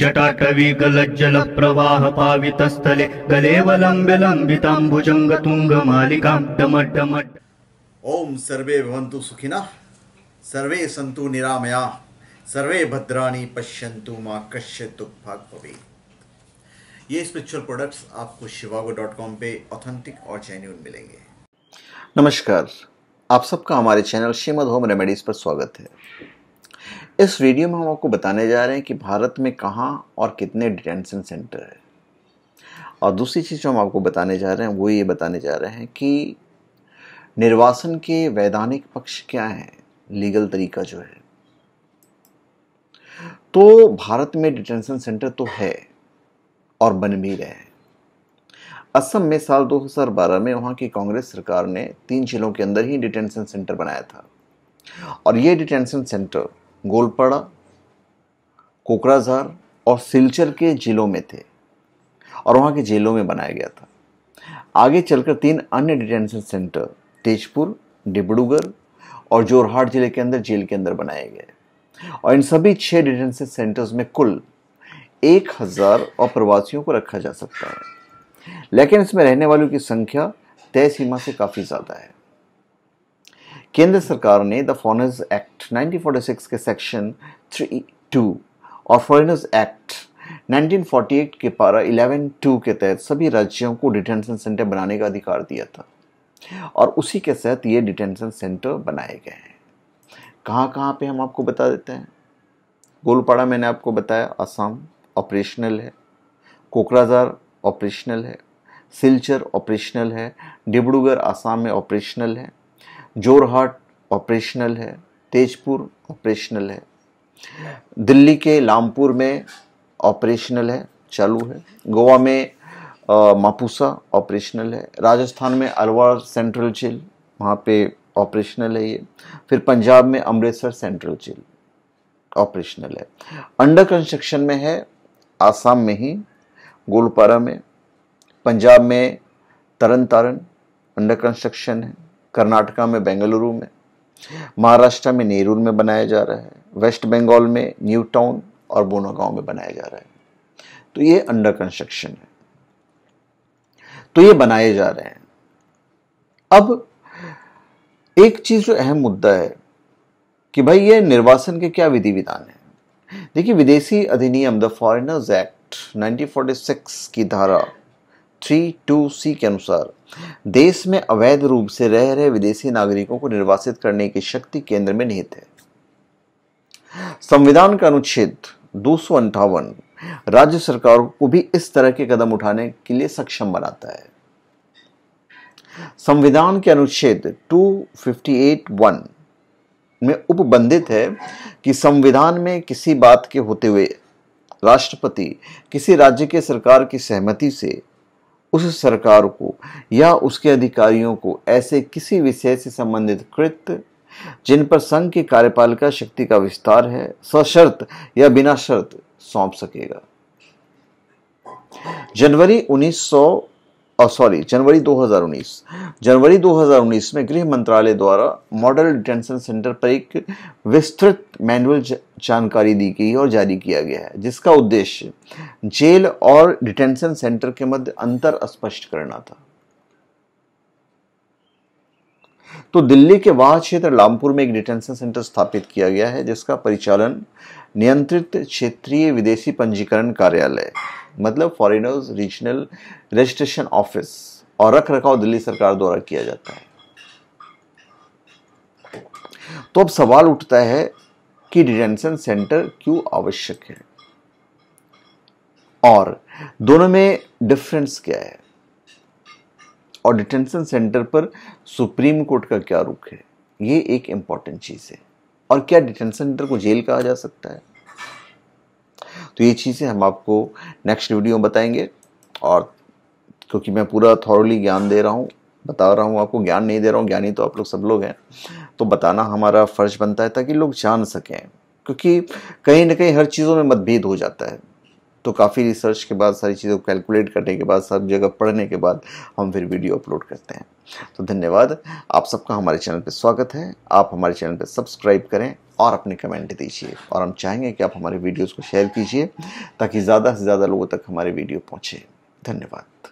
जटाटवी गलज्जल प्रवाह पावित स्थले शिवं तुंग मालिका गलेवलम्ब्यलम्बिताम्बुजङ्गतुङ्गमालिकां डमड्डमड् ओम सर्वे भवन्तु सुखिना सर्वे संतु निरामया सर्वे भद्राणी पश्यंतु मा कश्य दुःखभाग भवेत् ये स्पिरिचुअल प्रोडक्ट्स आपको शिवागो डॉट कॉम पे ऑथेंटिक और जेन्यून मिलेंगे नमस्कार आप सबका हमारे चैनल श्रीमद होम रेमेडीज़ पर स्वागत है इस वीडियो में हम आपको बताने जा रहे हैं कि भारत में कहाँ और कितने डिटेंशन सेंटर है और दूसरी चीज़ जो हम आपको बताने जा रहे हैं वो ये बताने जा रहे हैं कि निर्वासन के वैधानिक पक्ष क्या हैं लीगल तरीका जो है तो भारत में डिटेंशन सेंटर तो है और बन भी रहे हैं असम में साल 2012 में वहाँ की कांग्रेस सरकार ने तीन जिलों के अंदर ही डिटेंशन सेंटर बनाया था और ये डिटेंशन सेंटर गोलपाड़ा कोकराझार और सिलचर के जिलों में थे और वहाँ के जेलों में बनाया गया था आगे चलकर तीन अन्य डिटेंशन सेंटर तेजपुर डिब्रूगढ़ और जोरहाट जिले के अंदर जेल के अंदर बनाए गए और इन सभी छः डिटेंशन सेंटर्स में कुल एक हज़ार और प्रवासियों को रखा जा सकता है लेकिन इसमें रहने वालों की संख्या तय सीमा से काफ़ी ज़्यादा है केंद्र सरकार ने द फॉरनर्स एक्ट 1946 के सेक्शन 3.2 और फॉरनर्स एक्ट 1948 के पारा 11.2 के तहत सभी राज्यों को डिटेंशन सेंटर बनाने का अधिकार दिया था और उसी के साथ ये डिटेंशन सेंटर बनाए गए हैं कहाँ कहाँ पे हम आपको बता देते हैं गोलपाड़ा मैंने आपको बताया असम ऑपरेशनल है कोकराझार ऑपरेशनल है सिलचर ऑपरेशनल है डिब्रूगढ़ आसाम में ऑपरेशनल है जोरहाट ऑपरेशनल है तेजपुर ऑपरेशनल है दिल्ली के लामपुर में ऑपरेशनल है चालू है गोवा में मापूसा ऑपरेशनल है राजस्थान में अलवर सेंट्रल जेल वहाँ पे ऑपरेशनल है ये फिर पंजाब में अमृतसर सेंट्रल जेल ऑपरेशनल है अंडर कंस्ट्रक्शन में है आसाम में ही गोलपारा में पंजाब में तरन तारण अंडर कंस्ट्रक्शन है कर्नाटका में बेंगलुरु में महाराष्ट्र में नेरूर में बनाया जा रहा है वेस्ट बंगाल में न्यू टाउन और बोनागांव में बनाया जा रहा है तो ये अंडर कंस्ट्रक्शन है तो ये बनाए जा रहे हैं अब एक चीज जो अहम मुद्दा है कि भाई ये निर्वासन के क्या विधि विधान है देखिए विदेशी अधिनियम द फॉरेनर्स एक्ट एक्ट 1946 की धारा थ्री टू सी के अनुसार देश में अवैध रूप से रह रहे विदेशी नागरिकों को निर्वासित करने की शक्ति केंद्र में निहित है संविधान का अनुच्छेद दो राज्य सरकार को भी इस तरह के कदम उठाने के लिए सक्षम बनाता है संविधान के अनुच्छेद 258.1 में उपबंधित है कि संविधान में किसी बात के होते हुए राष्ट्रपति किसी राज्य के सरकार की सहमति से उस सरकार को या उसके अधिकारियों को ऐसे किसी विषय से संबंधित कृत्य जिन पर संघ की कार्यपालिका शक्ति का विस्तार है सशर्त या बिना शर्त सौंप सकेगा जनवरी उन्नीस और सॉरी जनवरी 2019 जनवरी 2019 में गृह मंत्रालय द्वारा मॉडल डिटेंशन सेंटर पर एक विस्तृत मैनुअल जानकारी दी गई और जारी किया गया है जिसका उद्देश्य जेल और डिटेंशन सेंटर के मध्य अंतर स्पष्ट करना था तो दिल्ली के वाह क्षेत्र लामपुर में एक डिटेंशन सेंटर स्थापित किया गया है जिसका परिचालन नियंत्रित क्षेत्रीय विदेशी पंजीकरण कार्यालय मतलब फॉरेनर्स रीजनल रजिस्ट्रेशन ऑफिस और रख रखाव दिल्ली सरकार द्वारा किया जाता है तो अब सवाल उठता है कि डिटेंशन सेंटर क्यों आवश्यक है और दोनों में डिफरेंस क्या है और डिटेंशन सेंटर पर सुप्रीम कोर्ट का क्या रुख है ये एक इंपॉर्टेंट चीज़ है और क्या डिटेंशन सेंटर को जेल कहा जा सकता है तो ये चीज़ें हम आपको नेक्स्ट वीडियो में बताएंगे और क्योंकि मैं पूरा थॉरली ज्ञान दे रहा हूँ बता रहा हूँ आपको ज्ञान नहीं दे रहा हूँ ज्ञानी तो आप लोग सब लोग हैं तो बताना हमारा फ़र्ज़ बनता है ताकि लोग जान सकें क्योंकि कहीं ना कहीं हर चीज़ों में मतभेद हो जाता है तो काफ़ी रिसर्च के बाद सारी चीज़ों को कैलकुलेट करने के बाद सब जगह पढ़ने के बाद हम फिर वीडियो अपलोड करते हैं तो धन्यवाद आप सबका हमारे चैनल पर स्वागत है आप हमारे चैनल पर सब्सक्राइब करें और अपने कमेंट दीजिए और हम चाहेंगे कि आप हमारे वीडियोज़ को शेयर कीजिए ताकि ज़्यादा से ज़्यादा लोगों तक हमारे वीडियो पहुँचे धन्यवाद